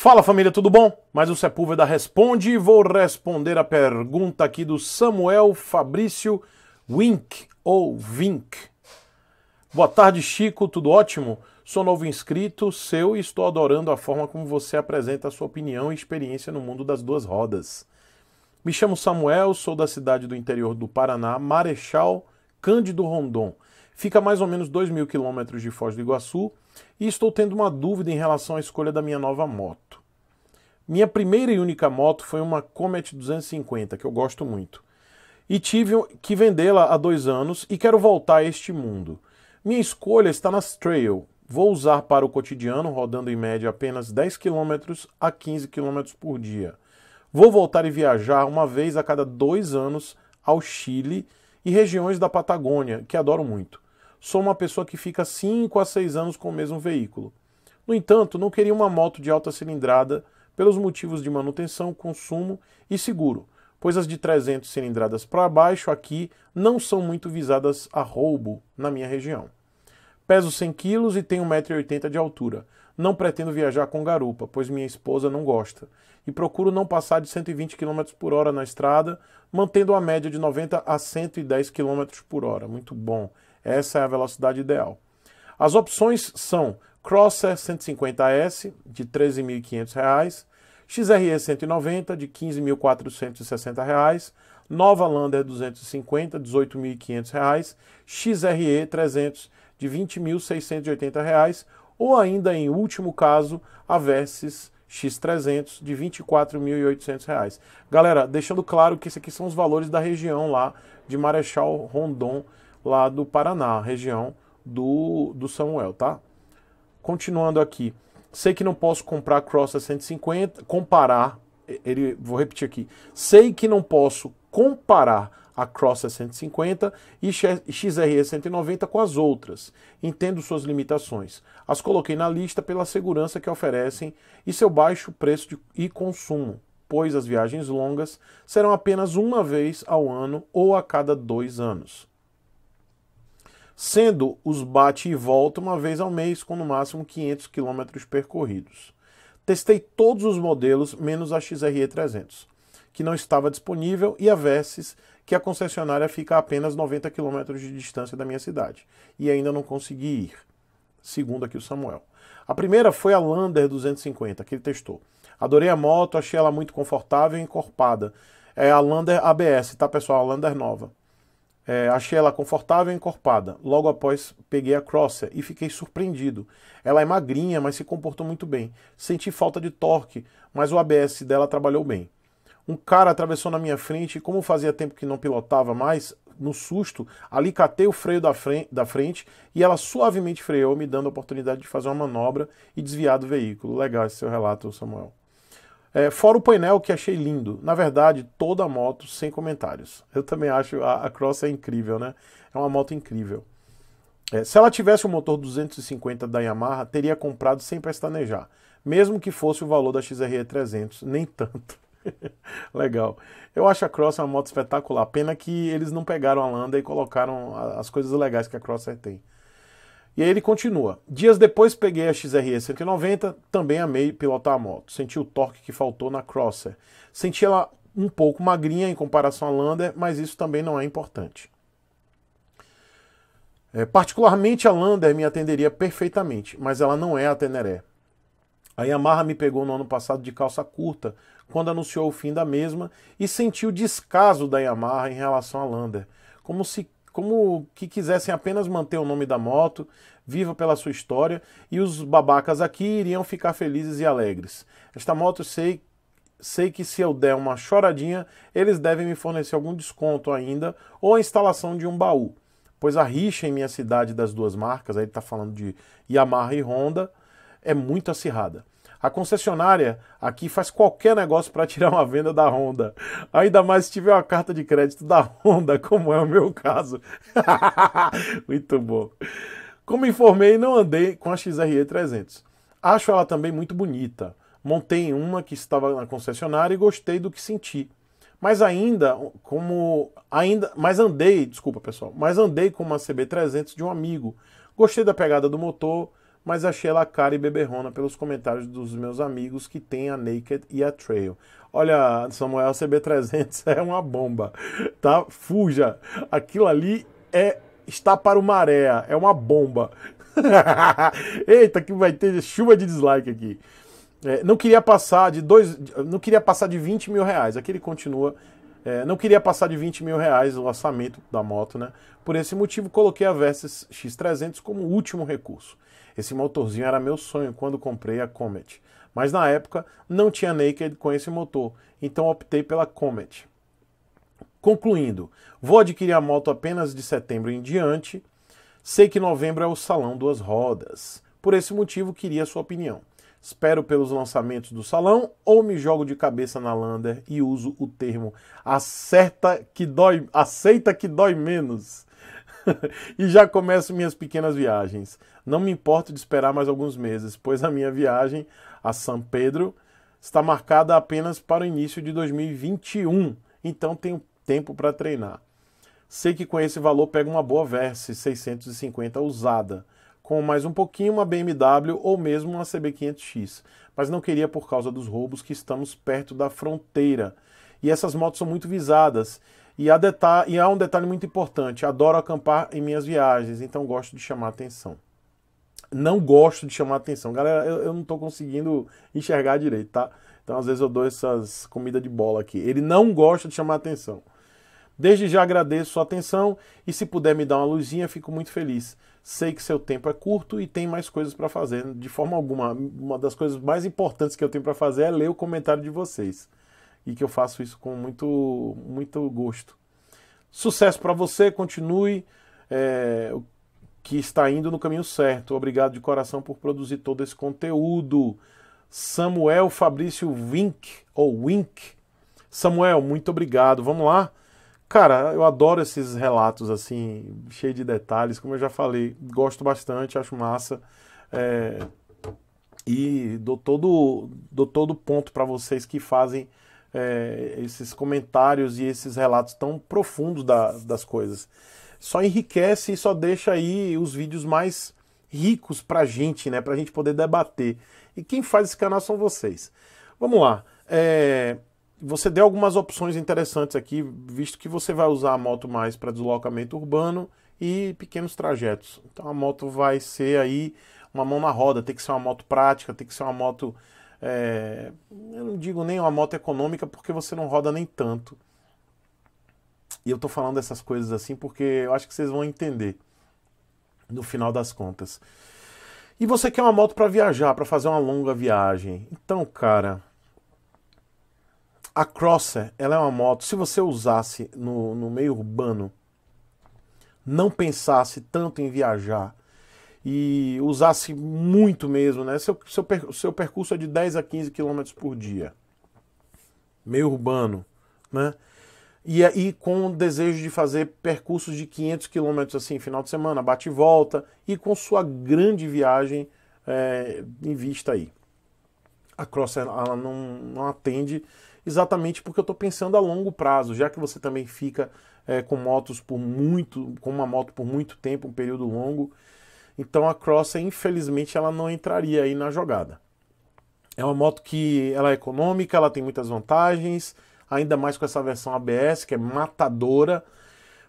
Fala família, tudo bom? Mais um Sepúlveda Responde e vou responder a pergunta aqui do Samuel Fabrício Wink ou Vink. Boa tarde, Chico, tudo ótimo? Sou novo inscrito, seu e estou adorando a forma como você apresenta a sua opinião e experiência no mundo das duas rodas. Me chamo Samuel, sou da cidade do interior do Paraná, Marechal Cândido Rondon. Fica a mais ou menos 2 mil quilômetros de Foz do Iguaçu e estou tendo uma dúvida em relação à escolha da minha nova moto. Minha primeira e única moto foi uma Comet 250, que eu gosto muito. E tive que vendê-la há dois anos e quero voltar a este mundo. Minha escolha está nas Trail. Vou usar para o cotidiano, rodando em média apenas 10 km a 15 km por dia. Vou voltar e viajar uma vez a cada dois anos ao Chile e regiões da Patagônia, que adoro muito sou uma pessoa que fica 5 a 6 anos com o mesmo veículo. No entanto, não queria uma moto de alta cilindrada pelos motivos de manutenção, consumo e seguro, pois as de 300 cilindradas para baixo aqui não são muito visadas a roubo na minha região. Peso 100 quilos e tenho 1,80m de altura. Não pretendo viajar com garupa, pois minha esposa não gosta, e procuro não passar de 120 km por hora na estrada, mantendo a média de 90 a 110 km por hora. Muito bom. Essa é a velocidade ideal. As opções são Crosser 150S de R$ 13.500, XRE 190 de R$ 15.460, Nova Lander 250 de R$ 18.500, XRE 300 de R$ 20.680 ou ainda em último caso a Versys X300 de R$ 24.800. Galera, deixando claro que esses aqui são os valores da região lá de Marechal Rondon lá do Paraná, região do, do Samuel, tá? Continuando aqui. Sei que não posso comprar Cross a 150, comparar, ele, vou repetir aqui. Sei que não posso comparar a Cross 150 e XRE 190 com as outras. Entendo suas limitações. As coloquei na lista pela segurança que oferecem e seu baixo preço de, e consumo, pois as viagens longas serão apenas uma vez ao ano ou a cada dois anos sendo os bate e volta uma vez ao mês, com no máximo 500 km percorridos. Testei todos os modelos, menos a XRE300, que não estava disponível, e a Versys, que a concessionária fica a apenas 90 km de distância da minha cidade, e ainda não consegui ir, segundo aqui o Samuel. A primeira foi a Lander 250, que ele testou. Adorei a moto, achei ela muito confortável e encorpada. É a Lander ABS, tá pessoal? A Lander nova. É, achei ela confortável e encorpada. Logo após, peguei a Crosser e fiquei surpreendido. Ela é magrinha, mas se comportou muito bem. Senti falta de torque, mas o ABS dela trabalhou bem. Um cara atravessou na minha frente e, como fazia tempo que não pilotava mais, no susto, alicatei o freio da frente, da frente e ela suavemente freou, me dando a oportunidade de fazer uma manobra e desviar do veículo. Legal esse seu relato, Samuel. É, fora o painel que achei lindo. Na verdade, toda a moto sem comentários. Eu também acho a, a Cross é incrível, né? É uma moto incrível. É, se ela tivesse o um motor 250 da Yamaha, teria comprado sem pestanejar. Mesmo que fosse o valor da XRE 300, nem tanto. Legal. Eu acho a Cross uma moto espetacular. Pena que eles não pegaram a Landa e colocaram as coisas legais que a Crosser tem. E aí ele continua. Dias depois peguei a XRE 190, também amei pilotar a moto. Senti o torque que faltou na Crosser. Senti ela um pouco magrinha em comparação à Lander, mas isso também não é importante. É, particularmente a Lander me atenderia perfeitamente, mas ela não é a Teneré. A Yamaha me pegou no ano passado de calça curta, quando anunciou o fim da mesma, e senti o descaso da Yamaha em relação à Lander, como se como que quisessem apenas manter o nome da moto, viva pela sua história, e os babacas aqui iriam ficar felizes e alegres. Esta moto sei, sei que se eu der uma choradinha, eles devem me fornecer algum desconto ainda ou a instalação de um baú, pois a rixa em minha cidade das duas marcas, aí está falando de Yamaha e Honda, é muito acirrada. A concessionária aqui faz qualquer negócio para tirar uma venda da Honda. Ainda mais se tiver uma carta de crédito da Honda, como é o meu caso. muito bom. Como informei, não andei com a XRE 300. Acho ela também muito bonita. Montei uma que estava na concessionária e gostei do que senti. Mas ainda, como ainda, mas andei, desculpa pessoal, mas andei com uma CB300 de um amigo. Gostei da pegada do motor, mas achei ela cara e beberrona pelos comentários dos meus amigos que tem a Naked e a Trail. Olha, Samuel, CB300 é uma bomba, tá? Fuja! Aquilo ali é está para o maré, é uma bomba. Eita, que vai ter chuva de dislike aqui. É, não queria passar de dois, não queria passar de 20 mil reais. Aqui ele continua. É, não queria passar de 20 mil reais o lançamento da moto, né? Por esse motivo, coloquei a Versys X300 como último recurso. Esse motorzinho era meu sonho quando comprei a Comet, mas na época não tinha Naked com esse motor, então optei pela Comet. Concluindo, vou adquirir a moto apenas de setembro em diante. Sei que novembro é o Salão Duas Rodas. Por esse motivo, queria sua opinião. Espero pelos lançamentos do salão ou me jogo de cabeça na Lander e uso o termo acerta que dói, aceita que dói menos. e já começo minhas pequenas viagens. Não me importo de esperar mais alguns meses, pois a minha viagem a São Pedro está marcada apenas para o início de 2021, então tenho tempo para treinar. Sei que com esse valor pego uma boa Verse 650 usada, com mais um pouquinho uma BMW ou mesmo uma CB500X, mas não queria por causa dos roubos que estamos perto da fronteira. E essas motos são muito visadas e há, e há um detalhe muito importante: adoro acampar em minhas viagens, então gosto de chamar atenção. Não gosto de chamar atenção. Galera, eu, eu não estou conseguindo enxergar direito, tá? Então, às vezes, eu dou essas comidas de bola aqui. Ele não gosta de chamar atenção. Desde já agradeço sua atenção e se puder me dar uma luzinha, fico muito feliz. Sei que seu tempo é curto e tem mais coisas para fazer. De forma alguma, uma das coisas mais importantes que eu tenho para fazer é ler o comentário de vocês e que eu faço isso com muito, muito gosto. Sucesso para você, continue é, que está indo no caminho certo. Obrigado de coração por produzir todo esse conteúdo. Samuel Fabrício Wink, ou Wink. Samuel, muito obrigado. Vamos lá? Cara, eu adoro esses relatos assim, cheio de detalhes, como eu já falei, gosto bastante, acho massa. É, e dou todo, dou todo ponto para vocês que fazem é, esses comentários e esses relatos tão profundos da, das coisas. Só enriquece e só deixa aí os vídeos mais ricos pra gente, né? Pra gente poder debater. E quem faz esse canal são vocês. Vamos lá. É, você deu algumas opções interessantes aqui, visto que você vai usar a moto mais para deslocamento urbano e pequenos trajetos. Então a moto vai ser aí uma mão na roda, tem que ser uma moto prática, tem que ser uma moto é, eu não digo nem uma moto econômica porque você não roda nem tanto. E eu tô falando essas coisas assim porque eu acho que vocês vão entender no final das contas. E você quer uma moto para viajar, para fazer uma longa viagem. Então, cara, a Crosser, ela é uma moto, se você usasse no, no meio urbano, não pensasse tanto em viajar e usasse muito mesmo, né? Seu, seu, seu percurso é de 10 a 15 km por dia, meio urbano, né? E aí é, com o desejo de fazer percursos de 500 km assim, final de semana, bate e volta, e com sua grande viagem é, em vista aí. A Cross ela não, não atende exatamente porque eu estou pensando a longo prazo, já que você também fica é, com motos por muito, com uma moto por muito tempo, um período longo, então a Cross infelizmente, ela não entraria aí na jogada. É uma moto que ela é econômica, ela tem muitas vantagens, ainda mais com essa versão ABS, que é matadora,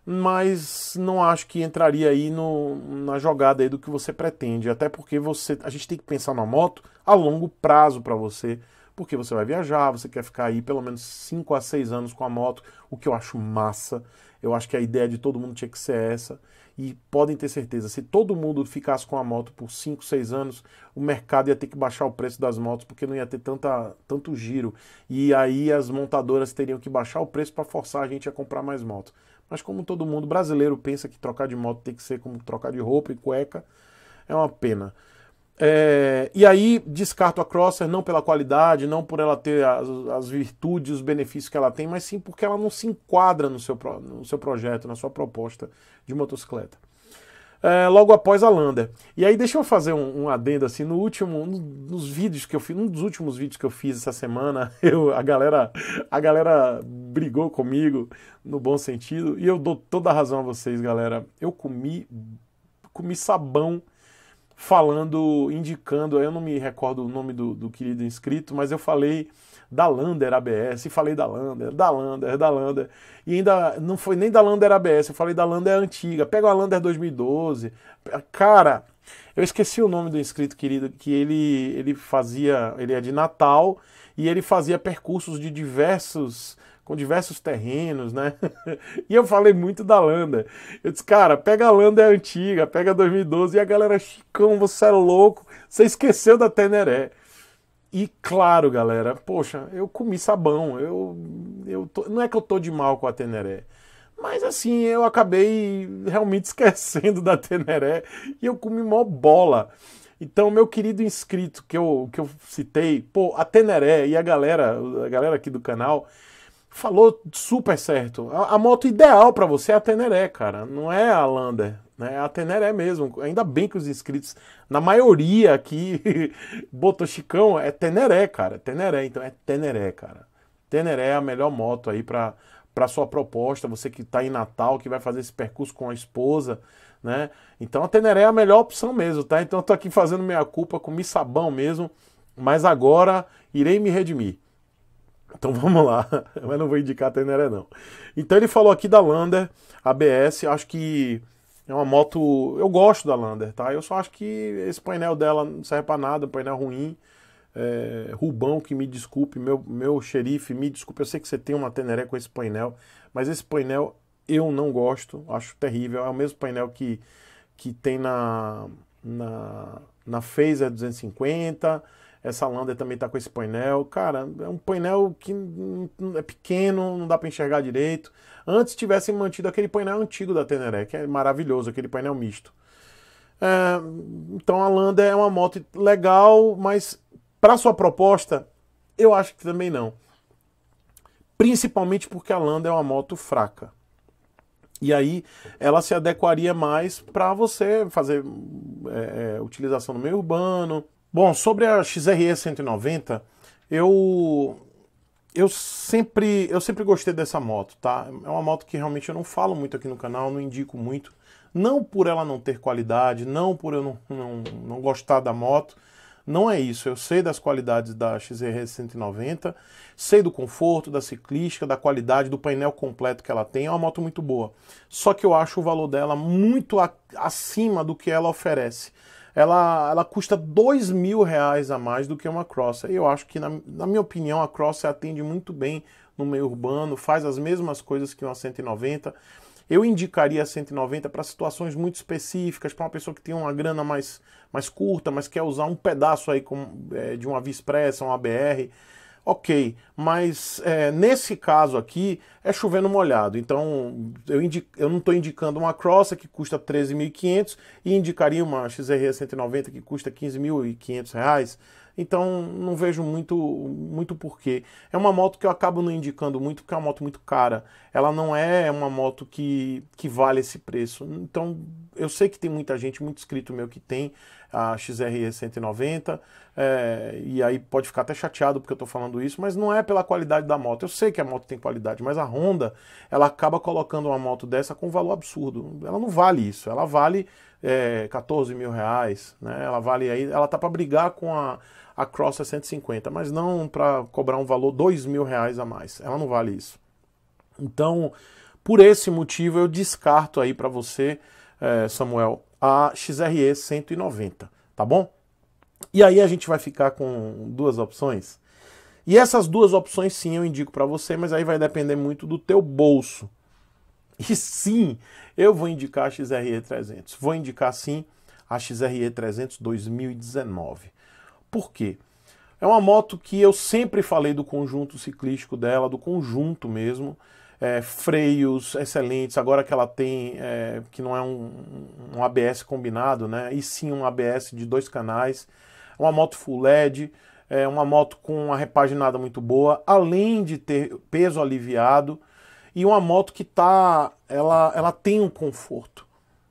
mas não acho que entraria aí no, na jogada aí do que você pretende, até porque você a gente tem que pensar na moto a longo prazo para você, porque você vai viajar, você quer ficar aí pelo menos 5 a 6 anos com a moto, o que eu acho massa. Eu acho que a ideia de todo mundo tinha que ser essa. E podem ter certeza, se todo mundo ficasse com a moto por 5, 6 anos, o mercado ia ter que baixar o preço das motos porque não ia ter tanta, tanto giro. E aí as montadoras teriam que baixar o preço para forçar a gente a comprar mais motos Mas como todo mundo brasileiro pensa que trocar de moto tem que ser como trocar de roupa e cueca, é uma pena. É, e aí descarto a Crosser não pela qualidade, não por ela ter as, as virtudes, os benefícios que ela tem, mas sim porque ela não se enquadra no seu, no seu projeto, na sua proposta de motocicleta. É, logo após a Lander. E aí deixa eu fazer um, um adendo assim, no último, no, nos vídeos que eu fiz, um dos últimos vídeos que eu fiz essa semana, eu, a galera, a galera brigou comigo no bom sentido, e eu dou toda a razão a vocês, galera. Eu comi comi sabão falando, indicando, eu não me recordo o nome do, do querido inscrito, mas eu falei da Lander ABS, falei da Lander, da Lander, da Lander, e ainda não foi nem da Lander ABS, eu falei da Lander antiga, pega a Lander 2012, cara, eu esqueci o nome do inscrito querido, que ele, ele fazia, ele é de Natal, e ele fazia percursos de diversos com diversos terrenos, né? e eu falei muito da Landa. Eu disse, cara, pega a Landa é antiga, pega 2012, e a galera, Chicão, você é louco, você esqueceu da Teneré. E claro, galera, poxa, eu comi sabão, eu, eu tô, não é que eu tô de mal com a Teneré, mas assim, eu acabei realmente esquecendo da Teneré e eu comi mó bola. Então, meu querido inscrito que eu, que eu citei, pô, a Teneré e a galera, a galera aqui do canal, falou super certo. A, a moto ideal para você é a Teneré, cara. Não é a Lander. Né? É a Teneré mesmo. Ainda bem que os inscritos, na maioria aqui, botou Chicão, é Teneré, cara. Teneré, então é Teneré, cara. Teneré é a melhor moto aí para para sua proposta, você que está em Natal, que vai fazer esse percurso com a esposa, né? Então a Teneré é a melhor opção mesmo, tá? Então eu tô aqui fazendo minha culpa, com mi sabão mesmo, mas agora irei me redimir. Então vamos lá, mas não vou indicar a Teneré não. Então ele falou aqui da Lander ABS, acho que é uma moto, eu gosto da Lander, tá? Eu só acho que esse painel dela não serve para nada, um painel ruim. É, Rubão, que me desculpe, meu, meu xerife, me desculpe, eu sei que você tem uma Teneré com esse painel, mas esse painel eu não gosto, acho terrível. É o mesmo painel que, que tem na, na, na Phaser 250, essa Lander também tá com esse painel. Cara, é um painel que é pequeno, não dá para enxergar direito. Antes tivessem mantido aquele painel antigo da Teneré, que é maravilhoso, aquele painel misto. É, então a Lander é uma moto legal, mas para sua proposta, eu acho que também não. Principalmente porque a Lander é uma moto fraca. E aí ela se adequaria mais para você fazer é, é, utilização no meio urbano, Bom, sobre a XRE 190, eu eu sempre eu sempre gostei dessa moto, tá? É uma moto que realmente eu não falo muito aqui no canal, não indico muito, não por ela não ter qualidade, não por eu não, não, não gostar da moto, não é isso. Eu sei das qualidades da XR 190, sei do conforto, da ciclística, da qualidade, do painel completo que ela tem. É uma moto muito boa. Só que eu acho o valor dela muito acima do que ela oferece ela, ela custa dois mil reais a mais do que uma cross. Eu acho que, na, na minha opinião, a cross atende muito bem no meio urbano, faz as mesmas coisas que uma 190. Eu indicaria a 190 para situações muito específicas, para uma pessoa que tem uma grana mais, mais curta, mas quer usar um pedaço aí com, é, de uma Via Expressa, uma BR ok, mas é, nesse caso aqui é chovendo molhado. Então eu, eu não estou indicando uma Crossa que custa 13.500 e indicaria uma XRE 190 que custa 15.500 reais. Então não vejo muito muito porquê. É uma moto que eu acabo não indicando muito porque é uma moto muito cara. Ela não é uma moto que, que vale esse preço. Então eu sei que tem muita gente, muito inscrito meu que tem a XRE 190, é, e aí pode ficar até chateado porque eu estou falando isso, mas não é pela qualidade da moto. Eu sei que a moto tem qualidade, mas a Honda ela acaba colocando uma moto dessa com um valor absurdo. Ela não vale isso, ela vale é, 14 mil reais, né? Ela vale aí, ela tá para brigar com a, a Cross 150, mas não para cobrar um valor 2 mil reais a mais. Ela não vale isso. Então, por esse motivo, eu descarto aí para você, é, Samuel, a XRE 190, tá bom? E aí a gente vai ficar com duas opções. E essas duas opções sim eu indico para você, mas aí vai depender muito do teu bolso. E sim, eu vou indicar a XRE 300. Vou indicar sim a XRE 300 2019. Por quê? É uma moto que eu sempre falei do conjunto ciclístico dela, do conjunto mesmo é, freios excelentes, agora que ela tem, é, que não é um, um, ABS combinado, né? E sim um ABS de dois canais, uma moto full LED, é, uma moto com uma repaginada muito boa, além de ter peso aliviado e uma moto que tá, ela, ela tem um conforto.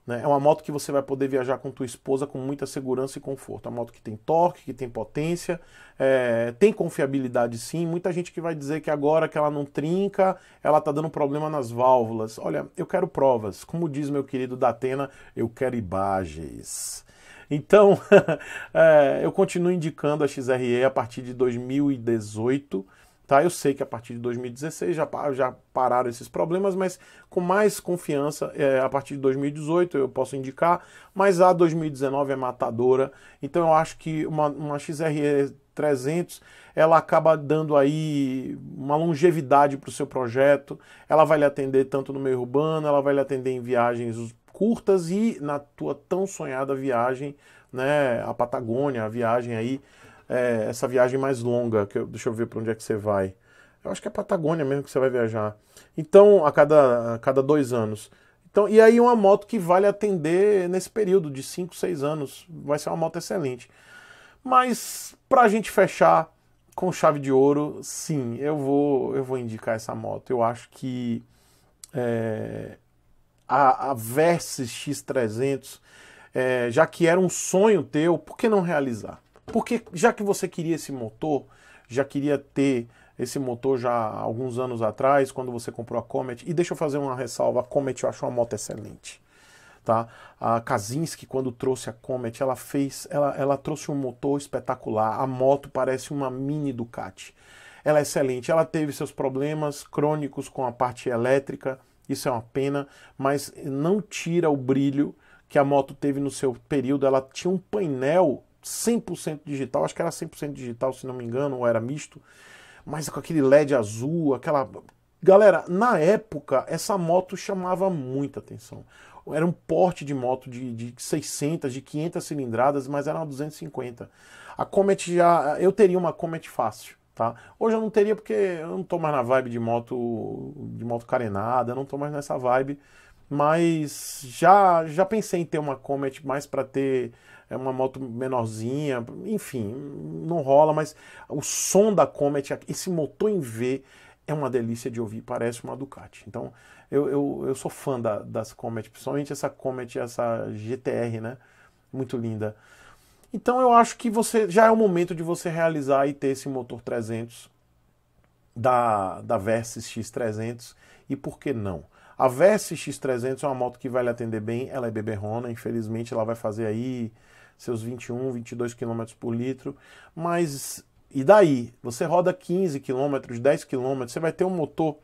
Né? É uma moto que você vai poder viajar com tua esposa com muita segurança e conforto. É uma moto que tem torque, que tem potência, é, tem confiabilidade sim. Muita gente que vai dizer que agora que ela não trinca, ela tá dando problema nas válvulas. Olha, eu quero provas. Como diz meu querido Datena, eu quero imagens. Então, é, eu continuo indicando a XRE a partir de 2018 Tá? Eu sei que a partir de 2016 já, já pararam esses problemas, mas com mais confiança, é, a partir de 2018 eu posso indicar, mas a 2019 é matadora, então eu acho que uma, uma XRE 300, ela acaba dando aí uma longevidade para o seu projeto, ela vai lhe atender tanto no meio urbano, ela vai lhe atender em viagens curtas e na tua tão sonhada viagem, né, a Patagônia, a viagem aí é, essa viagem mais longa, que eu, deixa eu ver para onde é que você vai. Eu acho que é Patagônia mesmo que você vai viajar. Então, a cada, a cada dois anos. Então, e aí uma moto que vale atender nesse período de 5, 6 anos. Vai ser uma moto excelente. Mas para a gente fechar com chave de ouro, sim, eu vou, eu vou indicar essa moto. Eu acho que é, a, a Versys X300, é, já que era um sonho teu, por que não realizar? Porque já que você queria esse motor, já queria ter esse motor já há alguns anos atrás, quando você comprou a Comet, e deixa eu fazer uma ressalva, a Comet eu acho uma moto excelente. Tá? A Kazinski quando trouxe a Comet, ela fez, ela, ela trouxe um motor espetacular. A moto parece uma mini Ducati. Ela é excelente. Ela teve seus problemas crônicos com a parte elétrica, isso é uma pena, mas não tira o brilho que a moto teve no seu período. Ela tinha um painel 100% digital, acho que era 100% digital, se não me engano, ou era misto, mas com aquele LED azul, aquela. Galera, na época, essa moto chamava muita atenção. Era um porte de moto de, de 600, de 500 cilindradas, mas era uma 250. A Comet já. Eu teria uma Comet fácil. Tá? Hoje eu não teria porque eu não tô mais na vibe de moto de moto carenada, não tô mais nessa vibe. Mas já já pensei em ter uma Comet mais para ter é, uma moto menorzinha, enfim, não rola, mas o som da Comet, esse motor em V é uma delícia de ouvir, parece uma Ducati. Então, eu, eu, eu sou fã da, das Comet, principalmente essa Comet, essa GTR, né? Muito linda. Então, eu acho que você já é o momento de você realizar e ter esse motor 300 da, da Versys X300 e por que não? A Versa X300 é uma moto que vai lhe atender bem, ela é beberrona, infelizmente ela vai fazer aí seus 21, 22 km por litro, mas e daí? Você roda 15 km, 10 km, você vai ter um motor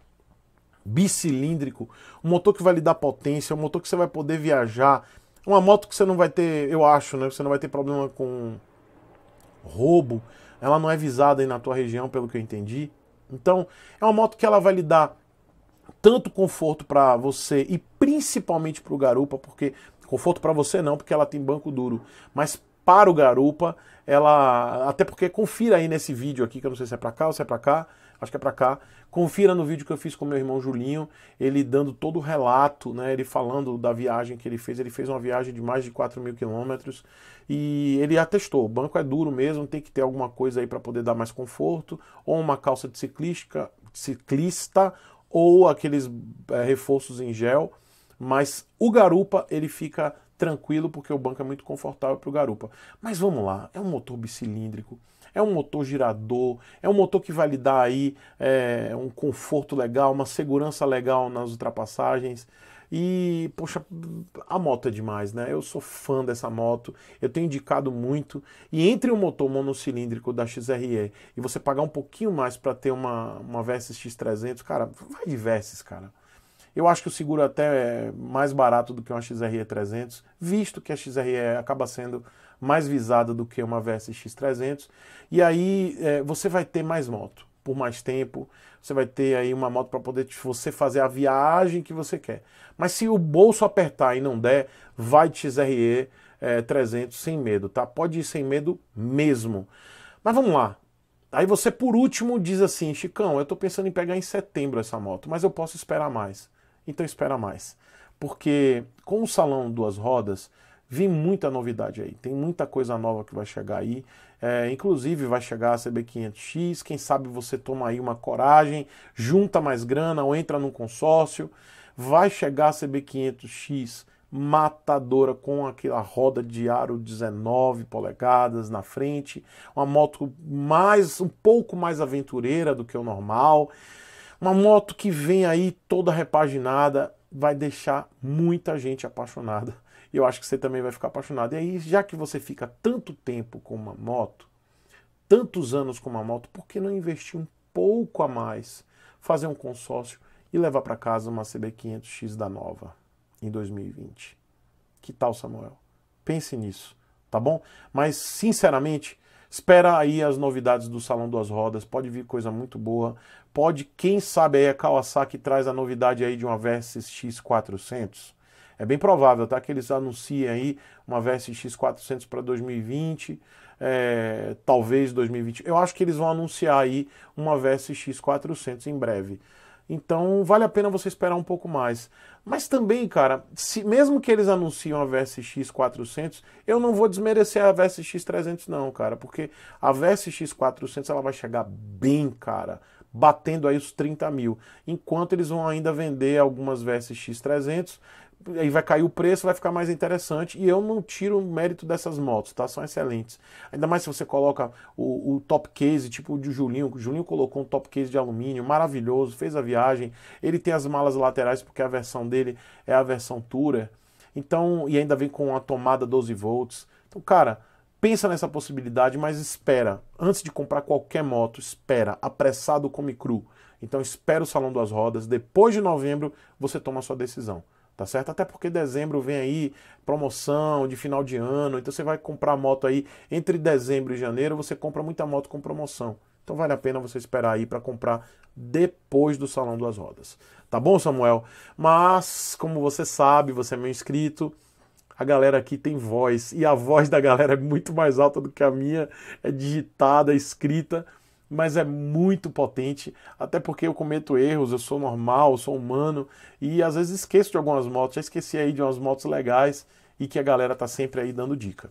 bicilíndrico, um motor que vai lhe dar potência, um motor que você vai poder viajar, uma moto que você não vai ter, eu acho, né? Você não vai ter problema com roubo, ela não é visada aí na tua região, pelo que eu entendi. Então, é uma moto que ela vai lhe dar tanto conforto para você e principalmente para o garupa, porque conforto para você não, porque ela tem banco duro, mas para o garupa, ela até porque confira aí nesse vídeo aqui que eu não sei se é para cá ou se é para cá, acho que é para cá. Confira no vídeo que eu fiz com meu irmão Julinho, ele dando todo o relato, né? Ele falando da viagem que ele fez. Ele fez uma viagem de mais de 4 mil quilômetros e ele atestou. O banco é duro mesmo, tem que ter alguma coisa aí para poder dar mais conforto, ou uma calça de ciclística, ciclista, ou aqueles é, reforços em gel, mas o garupa ele fica tranquilo porque o banco é muito confortável para o garupa. Mas vamos lá, é um motor bicilíndrico, é um motor girador, é um motor que vai lhe dar aí é, um conforto legal, uma segurança legal nas ultrapassagens. E, poxa, a moto é demais, né? Eu sou fã dessa moto, eu tenho indicado muito. E entre o motor monocilíndrico da XRE e você pagar um pouquinho mais para ter uma, uma Versys X300, cara, vai de Versys, cara. Eu acho que o seguro até é mais barato do que uma XRE 300, visto que a XRE acaba sendo mais visada do que uma Versys X300. E aí é, você vai ter mais moto por mais tempo, você vai ter aí uma moto para poder você fazer a viagem que você quer. Mas se o bolso apertar e não der, vai de XRE é, 300 sem medo, tá? Pode ir sem medo mesmo. Mas vamos lá. Aí você por último diz assim, Chicão, eu estou pensando em pegar em setembro essa moto, mas eu posso esperar mais. Então espera mais. Porque com o salão duas rodas, vem muita novidade aí, tem muita coisa nova que vai chegar aí. É, inclusive vai chegar a CB500X, quem sabe você toma aí uma coragem, junta mais grana ou entra num consórcio. Vai chegar a CB500X matadora com aquela roda de aro 19 polegadas na frente, uma moto mais um pouco mais aventureira do que o normal. Uma moto que vem aí toda repaginada, vai deixar muita gente apaixonada e eu acho que você também vai ficar apaixonado. E aí, já que você fica tanto tempo com uma moto, tantos anos com uma moto, por que não investir um pouco a mais, fazer um consórcio e levar para casa uma CB500X da nova em 2020? Que tal, Samuel? Pense nisso, tá bom? Mas, sinceramente, Espera aí as novidades do Salão Duas Rodas, pode vir coisa muito boa. Pode, quem sabe aí a Kawasaki traz a novidade aí de uma Versys X400. É bem provável, tá? Que eles anunciem aí uma VSX 400 para 2020, é, talvez 2020. Eu acho que eles vão anunciar aí uma VSX 400 em breve. Então vale a pena você esperar um pouco mais. Mas também, cara, se, mesmo que eles anunciem a VSX 400, eu não vou desmerecer a VSX 300 não, cara, porque a VSX 400 ela vai chegar bem, cara, batendo aí os 30 mil, enquanto eles vão ainda vender algumas VSX 300 aí vai cair o preço, vai ficar mais interessante. E eu não tiro o mérito dessas motos, tá? São excelentes. Ainda mais se você coloca o, o top case, tipo o de Julinho. O Julinho colocou um top case de alumínio maravilhoso, fez a viagem. Ele tem as malas laterais, porque a versão dele é a versão Tourer. Então, e ainda vem com a tomada 12 volts. Então, cara, pensa nessa possibilidade, mas espera. Antes de comprar qualquer moto, espera. Apressado come cru. Então espera o Salão das Rodas. Depois de novembro, você toma a sua decisão tá certo? Até porque dezembro vem aí promoção de final de ano, então você vai comprar moto aí entre dezembro e janeiro, você compra muita moto com promoção. Então vale a pena você esperar aí para comprar depois do Salão das Rodas. Tá bom, Samuel? Mas, como você sabe, você é meu inscrito, a galera aqui tem voz e a voz da galera é muito mais alta do que a minha, é digitada, é escrita mas é muito potente, até porque eu cometo erros, eu sou normal, eu sou humano e às vezes esqueço de algumas motos, já esqueci aí de umas motos legais e que a galera tá sempre aí dando dica.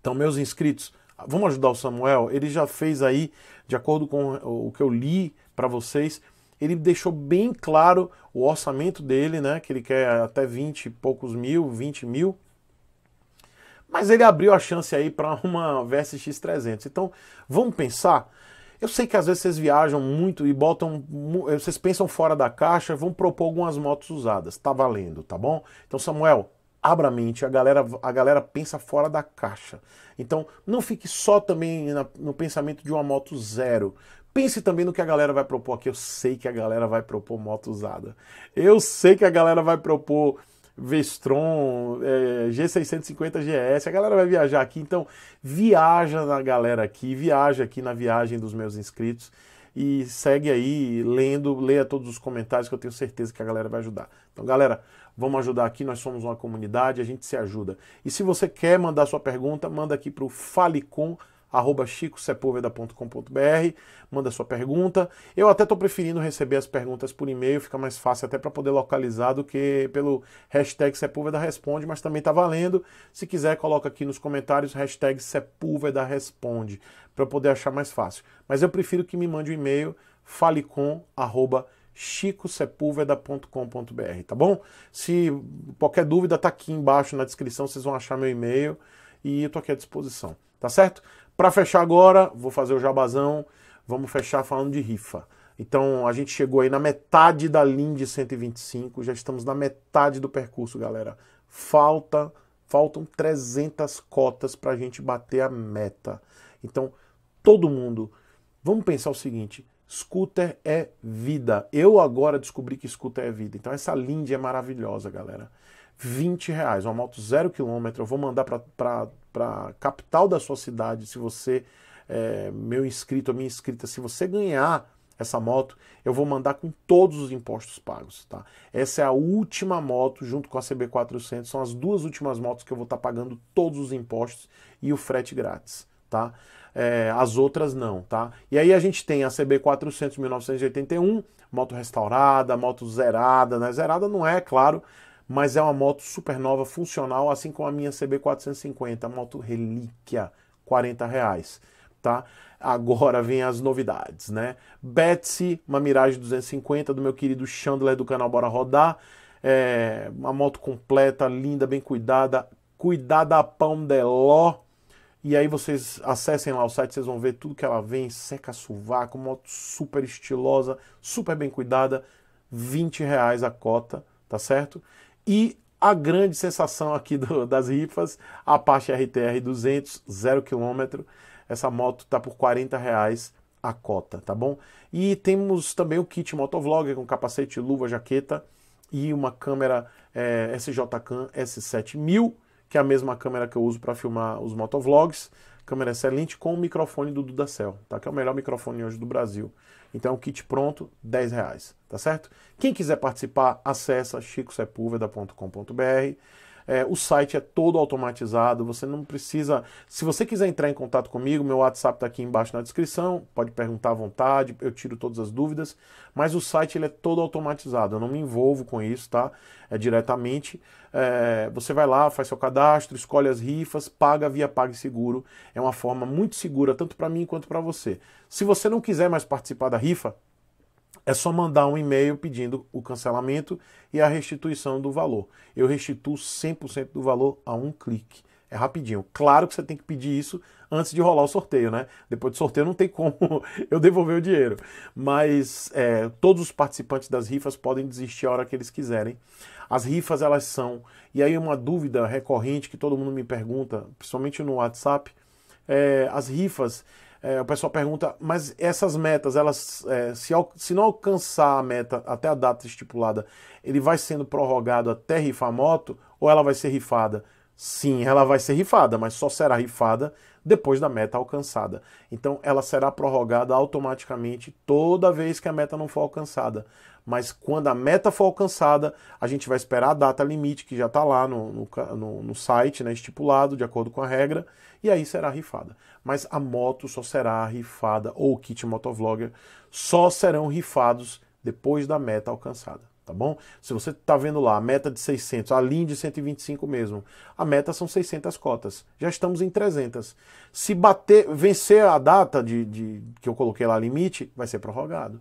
Então, meus inscritos, vamos ajudar o Samuel, ele já fez aí, de acordo com o que eu li para vocês, ele deixou bem claro o orçamento dele, né, que ele quer até 20 e poucos mil, 20 mil, mas ele abriu a chance aí para uma VSX 300. Então, vamos pensar eu sei que às vezes vocês viajam muito e botam, eh, vocês pensam fora da caixa, vão propor algumas motos usadas, tá valendo, tá bom? Então, Samuel, abra a mente, a galera, a galera pensa fora da caixa. Então, não fique só também na, no pensamento de uma moto zero. Pense também no que a galera vai propor aqui. Eu sei que a galera vai propor moto usada. Eu sei que a galera vai propor Vestron, é, G650GS, a galera vai viajar aqui, então viaja na galera aqui, viaja aqui na viagem dos meus inscritos e segue aí lendo, leia todos os comentários que eu tenho certeza que a galera vai ajudar. Então, galera, vamos ajudar aqui, nós somos uma comunidade, a gente se ajuda. E se você quer mandar sua pergunta, manda aqui para o falecom.com arroba chicosepulveda.com.br, manda sua pergunta. Eu até estou preferindo receber as perguntas por e-mail, fica mais fácil até para poder localizar do que pelo hashtag Sepúlveda Responde, mas também está valendo. Se quiser, coloca aqui nos comentários hashtag Sepúlveda Responde, para poder achar mais fácil. Mas eu prefiro que me mande o um e-mail, falecom, arroba, chicosepulveda.com.br, tá bom? Se qualquer dúvida, está aqui embaixo na descrição, vocês vão achar meu e-mail e eu estou aqui à disposição, tá certo? Para fechar agora, vou fazer o jabazão, vamos fechar falando de rifa. Então a gente chegou aí na metade da linha de 125, já estamos na metade do percurso, galera. Falta, faltam 300 cotas para a gente bater a meta. Então todo mundo, vamos pensar o seguinte: scooter é vida. Eu agora descobri que scooter é vida. Então essa linha é maravilhosa, galera. 20 reais. Uma moto zero quilômetro, eu vou mandar para a capital da sua cidade. Se você, é, meu inscrito ou minha inscrita, se você ganhar essa moto, eu vou mandar com todos os impostos pagos, tá? Essa é a última moto, junto com a CB400, são as duas últimas motos que eu vou estar tá pagando todos os impostos e o frete grátis, tá? É, as outras não, tá? E aí a gente tem a CB400 1981, moto restaurada, moto zerada, né? Zerada não é, é claro, mas é uma moto super nova, funcional, assim como a minha CB450, moto relíquia, 40 reais, tá? Agora vem as novidades, né? Betsy, uma Mirage 250 do meu querido Chandler do canal Bora Rodar, é uma moto completa, linda, bem cuidada, cuidada a pão de ló, e aí vocês acessem lá o site, vocês vão ver tudo que ela vem, seca sovaco, moto super estilosa, super bem cuidada, 20 reais a cota, tá certo? E a grande sensação aqui do, das rifas, a Apache RTR 200, zero quilômetro Essa moto tá por 40 reais a cota, tá bom? E temos também o kit motovlogger com capacete, luva, jaqueta e uma câmera é, eh, SJCAM S7000, que é a mesma câmera que eu uso para filmar os motovlogs. Câmera excelente com o microfone do Dudacel, tá? Que é o melhor microfone hoje do Brasil. Então, é kit pronto, 10 reais tá certo? Quem quiser participar, acessa chicosepulveda.com.br. É, o site é todo automatizado, você não precisa. Se você quiser entrar em contato comigo, meu WhatsApp está aqui embaixo na descrição, pode perguntar à vontade, eu tiro todas as dúvidas. Mas o site ele é todo automatizado, eu não me envolvo com isso, tá? É diretamente. É, você vai lá, faz seu cadastro, escolhe as rifas, paga via PagSeguro. É uma forma muito segura, tanto para mim quanto para você. Se você não quiser mais participar da rifa, é só mandar um e-mail pedindo o cancelamento e a restituição do valor. Eu restituo 100% do valor a um clique. É rapidinho. Claro que você tem que pedir isso antes de rolar o sorteio, né? Depois do sorteio não tem como eu devolver o dinheiro. Mas é, todos os participantes das rifas podem desistir a hora que eles quiserem. As rifas elas são. E aí uma dúvida recorrente que todo mundo me pergunta, principalmente no WhatsApp, é, as rifas é, o pessoal pergunta, mas essas metas, elas, é, se, se, não alcançar a meta até a data estipulada, ele vai sendo prorrogado até rifar a moto ou ela vai ser rifada? Sim, ela vai ser rifada, mas só será rifada depois da meta alcançada. Então, ela será prorrogada automaticamente toda vez que a meta não for alcançada. Mas quando a meta for alcançada, a gente vai esperar a data limite, que já está lá no, no, no, no site, né, estipulado, de acordo com a regra, e aí será rifada mas a moto só será rifada, ou o kit motovlogger, só serão rifados depois da meta alcançada, tá bom? Se você está vendo lá a meta de 600, a linha de 125 mesmo, a meta são 600 cotas, já estamos em 300. Se bater, vencer a data de, de que eu coloquei lá limite, vai ser prorrogado,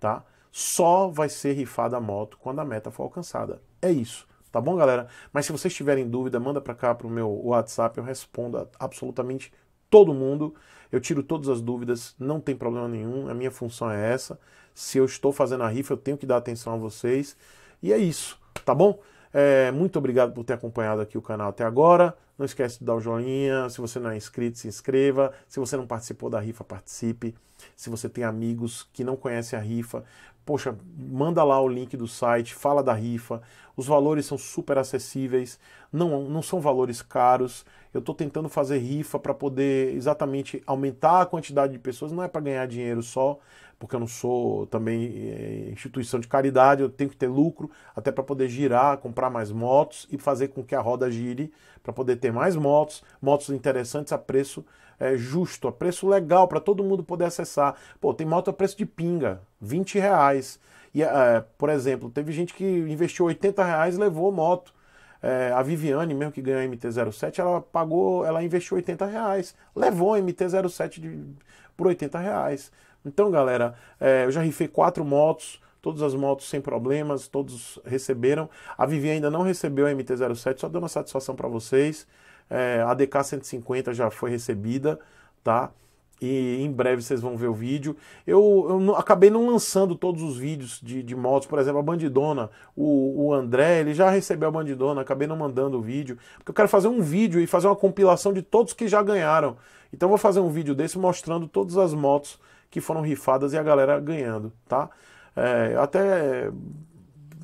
tá? Só vai ser rifada a moto quando a meta for alcançada. É isso. Tá bom, galera? Mas se vocês tiverem dúvida, manda para cá pro meu WhatsApp, eu respondo absolutamente todo mundo, eu tiro todas as dúvidas, não tem problema nenhum, a minha função é essa. Se eu estou fazendo a rifa, eu tenho que dar atenção a vocês. E é isso, tá bom? É, muito obrigado por ter acompanhado aqui o canal até agora. Não esquece de dar o joinha. Se você não é inscrito, se inscreva. Se você não participou da rifa, participe. Se você tem amigos que não conhecem a rifa, poxa, manda lá o link do site, fala da rifa. Os valores são super acessíveis, não, não são valores caros. Eu estou tentando fazer rifa para poder exatamente aumentar a quantidade de pessoas, não é para ganhar dinheiro só, porque eu não sou também eh, instituição de caridade, eu tenho que ter lucro até para poder girar, comprar mais motos e fazer com que a roda gire para poder ter mais motos, motos interessantes a preço é, justo, a preço legal para todo mundo poder acessar. Pô, tem moto a preço de pinga, 20 reais. E, é, por exemplo, teve gente que investiu 80 reais e levou moto. É, a Viviane, mesmo que ganhou a MT-07, ela pagou, ela investiu 80 reais, levou a MT-07 por 80 reais. Então, galera, é, eu já rifei quatro motos, todas as motos sem problemas, todos receberam. A Vivi ainda não recebeu a MT-07, só dando uma satisfação para vocês. É, a DK-150 já foi recebida, tá? E em breve vocês vão ver o vídeo. Eu, eu não, acabei não lançando todos os vídeos de, de motos, por exemplo, a Bandidona. O, o, André, ele já recebeu a Bandidona, acabei não mandando o vídeo. Porque eu quero fazer um vídeo e fazer uma compilação de todos que já ganharam. Então eu vou fazer um vídeo desse mostrando todas as motos que foram rifadas e a galera ganhando, tá? É, até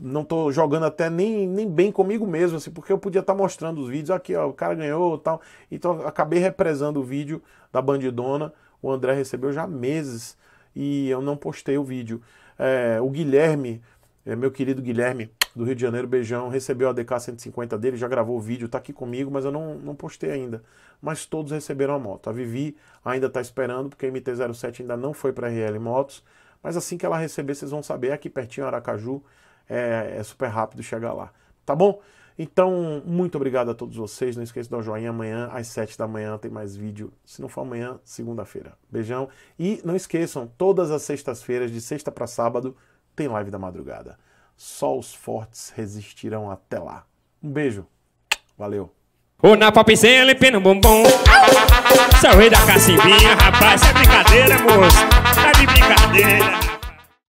não tô jogando até nem, nem bem comigo mesmo, assim, porque eu podia estar tá mostrando os vídeos aqui, ó, o cara ganhou tal. Então acabei represando o vídeo da bandidona. O André recebeu já meses e eu não postei o vídeo. É, o Guilherme, é, meu querido Guilherme, do Rio de Janeiro, beijão, recebeu a DK 150 dele, já gravou o vídeo, tá aqui comigo, mas eu não, não postei ainda. Mas todos receberam a moto. A Vivi ainda tá esperando, porque a MT-07 ainda não foi para RL Motos, mas assim que ela receber, vocês vão saber, é aqui pertinho, Aracaju, é, é super rápido chegar lá. Tá bom? Então, muito obrigado a todos vocês. Não esqueça de dar um joinha amanhã, às 7 da manhã, tem mais vídeo. Se não for amanhã, segunda-feira. Beijão. E não esqueçam, todas as sextas-feiras, de sexta para sábado, tem live da madrugada. Só os fortes resistirão até lá. Um beijo. Valeu. Ô, na papicinha limpindo o bumbum. Salve da cacimbinha, rapaz. É brincadeira, moço. É de brincadeira.